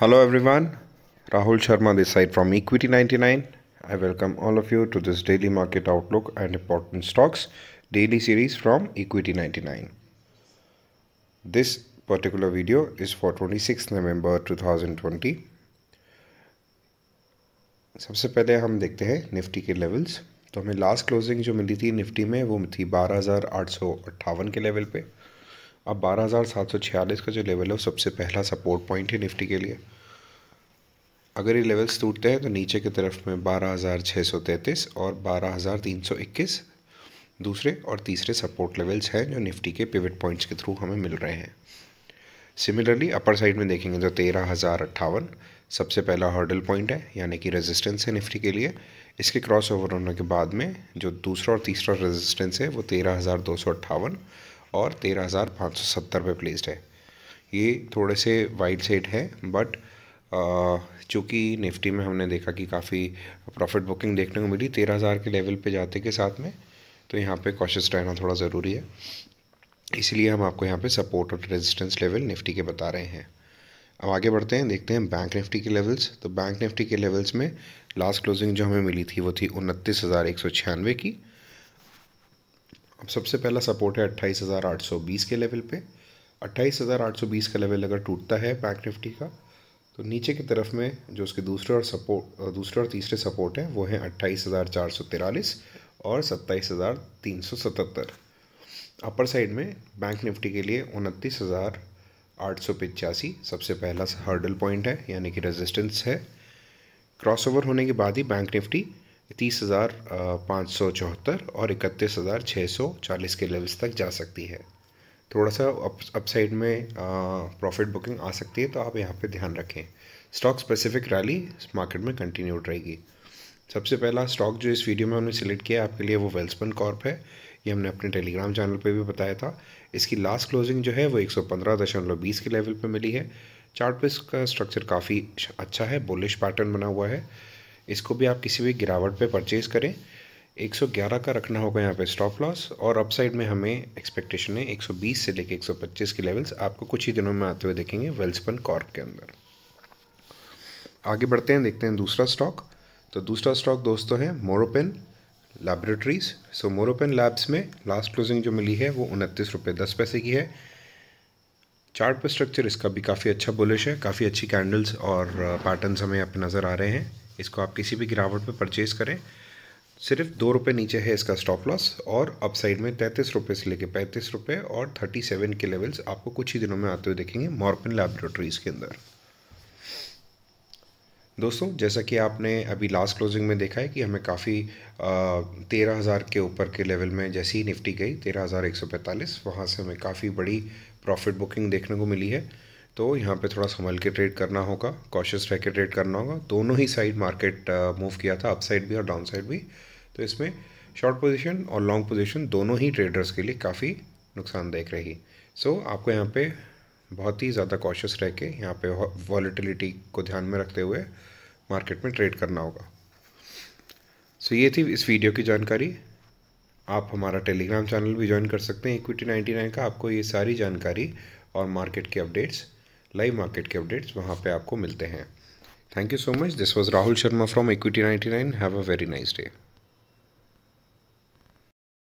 Hello everyone, Rahul Sharma this side from Equity99. I welcome all of you to this daily market outlook and important stocks daily series from Equity99. This particular video is for 26 नवंबर 2020. सबसे पहले हम देखते हैं Nifty के levels तो हमें last closing जो मिली थी निफ्टी में वो थी बारह के लेवल पे अब 12,746 का जो लेवल है वो सबसे पहला सपोर्ट पॉइंट है निफ्टी के लिए अगर ये लेवल्स टूटते हैं तो नीचे की तरफ में 12,633 और 12,321 दूसरे और तीसरे सपोर्ट लेवल्स हैं जो निफ्टी के पिविट पॉइंट्स के थ्रू हमें मिल रहे हैं सिमिलरली अपर साइड में देखेंगे तो तेरह हज़ार अट्ठावन सबसे पहला हर्डल पॉइंट है यानी कि रेजिस्टेंस है निफ्टी के लिए इसके क्रॉस ओवर होने के बाद में जो दूसरा और तीसरा रेजिस्टेंस है वो तेरह हज़ार दो सौ अट्ठावन और तेरह हज़ार पाँच सौ सत्तर पर प्लेस्ड है ये थोड़े से वाइड सेट है बट चूँकि निफ्टी में हमने देखा कि काफ़ी प्रॉफिट बुकिंग देखने को मिली तेरह हज़ार के लेवल पे जाते के साथ में तो यहाँ पे कॉशियस रहना थोड़ा ज़रूरी है इसलिए हम आपको यहाँ पे सपोर्ट और रेजिस्टेंस लेवल निफ्टी के बता रहे हैं अब आगे बढ़ते हैं देखते हैं बैंक निफ्टी के लेवल्स तो बैंक निफ्टी के लेवल्स में लास्ट क्लोजिंग जो हमें मिली थी वो थी उनतीस हज़ार एक सौ छियानवे की अब सबसे पहला सपोर्ट है अट्ठाईस हज़ार आठ सौ बीस के लेवल पे अट्ठाईस हज़ार आठ सौ बीस का लेवल अगर टूटता है बैंक निफ्टी का तो नीचे की तरफ में जो उसके दूसरे और सपोर्ट दूसरे और तीसरे सपोर्ट हैं वो हैं अट्ठाईस हज़ार चार सौ तिरालीस और सत्ताईस हज़ार तीन सौ सतहत्तर अपर साइड में बैंक निफ्टी के लिए उनतीस हज़ार आठ सौ पचासी सबसे पहला हर्डल पॉइंट है यानी कि रेजिस्टेंस है क्रॉसओवर होने के बाद ही बैंक निफ्टी तीस हज़ार पाँच सौ चौहत्तर और इकतीस हज़ार छः सौ चालीस के लेवल्स तक जा सकती है थोड़ा सा अप अपसाइड में प्रॉफिट बुकिंग आ सकती है तो आप यहाँ पे ध्यान रखें स्टॉक स्पेसिफिक रैली मार्केट में कंटिन्यूड रहेगी सबसे पहला स्टॉक जो इस वीडियो में हमने सेलेक्ट किया आपके लिए वो वेल्सपन कॉर्प है ये हमने अपने टेलीग्राम चैनल पर भी बताया था इसकी लास्ट क्लोजिंग जो है वो एक के लेवल पर मिली है चार्ट पे इसका स्ट्रक्चर काफ़ी अच्छा है बुलिश पैटर्न बना हुआ है इसको भी आप किसी भी गिरावट पे परचेज करें 111 का रखना होगा यहाँ पे स्टॉप लॉस और अपसाइड में हमें एक्सपेक्टेशन है 120 से लेके 125 की लेवल्स आपको कुछ ही दिनों में आते हुए देखेंगे वेल्सपन कॉर्प के अंदर आगे बढ़ते हैं देखते हैं दूसरा स्टॉक तो दूसरा स्टॉक दोस्तों है Morepen laboratories so Morepen labs में लास्ट क्लोजिंग जो मिली है वो उनतीस रुपये दस पैसे की है चार्ट पर स्ट्रक्चर इसका भी काफ़ी अच्छा बुलिश है काफ़ी अच्छी कैंडल्स और पैटर्न्स हमें यहाँ पे नज़र आ रहे हैं इसको आप किसी भी गिरावट पे परचेज़ करें सिर्फ दो रुपये नीचे है इसका स्टॉप लॉस और अप साइड में तैंतीस रुपये से लेकर पैंतीस रुपये और थर्टी सेवन के लेवल्स आपको कुछ ही दिनों में आते हुए देखेंगे मॉर्पिन लेबोरेटरीज़ के अंदर दोस्तों जैसा कि आपने अभी लास्ट क्लोजिंग में देखा है कि हमें काफ़ी तेरह हज़ार के ऊपर के लेवल में जैसे ही निफ्टी गई तेरह हज़ार एक सौ पैंतालीस वहाँ से हमें काफ़ी बड़ी प्रॉफिट बुकिंग देखने को मिली है तो यहाँ पे थोड़ा संभल के ट्रेड करना होगा कॉशियस रह के ट्रेड करना होगा दोनों ही साइड मार्केट मूव किया था अप साइड भी और डाउन साइड भी तो इसमें शॉर्ट पोजीशन और लॉन्ग पोजीशन दोनों ही ट्रेडर्स के लिए काफ़ी नुकसानदायक रही सो so, आपको यहाँ पे बहुत ही ज़्यादा कॉशियस रह के यहाँ पे वॉलीटिलिटी को ध्यान में रखते हुए मार्केट में ट्रेड करना होगा सो so, ये थी इस वीडियो की जानकारी आप हमारा टेलीग्राम चैनल भी ज्वाइन कर सकते हैं इक्विटी नाइन का आपको ये सारी जानकारी और मार्केट के अपडेट्स लाइव मार्केट के अपडेट्स वहाँ पे आपको मिलते हैं thank you so much this was Rahul Sharma from equity ninety nine have a very nice day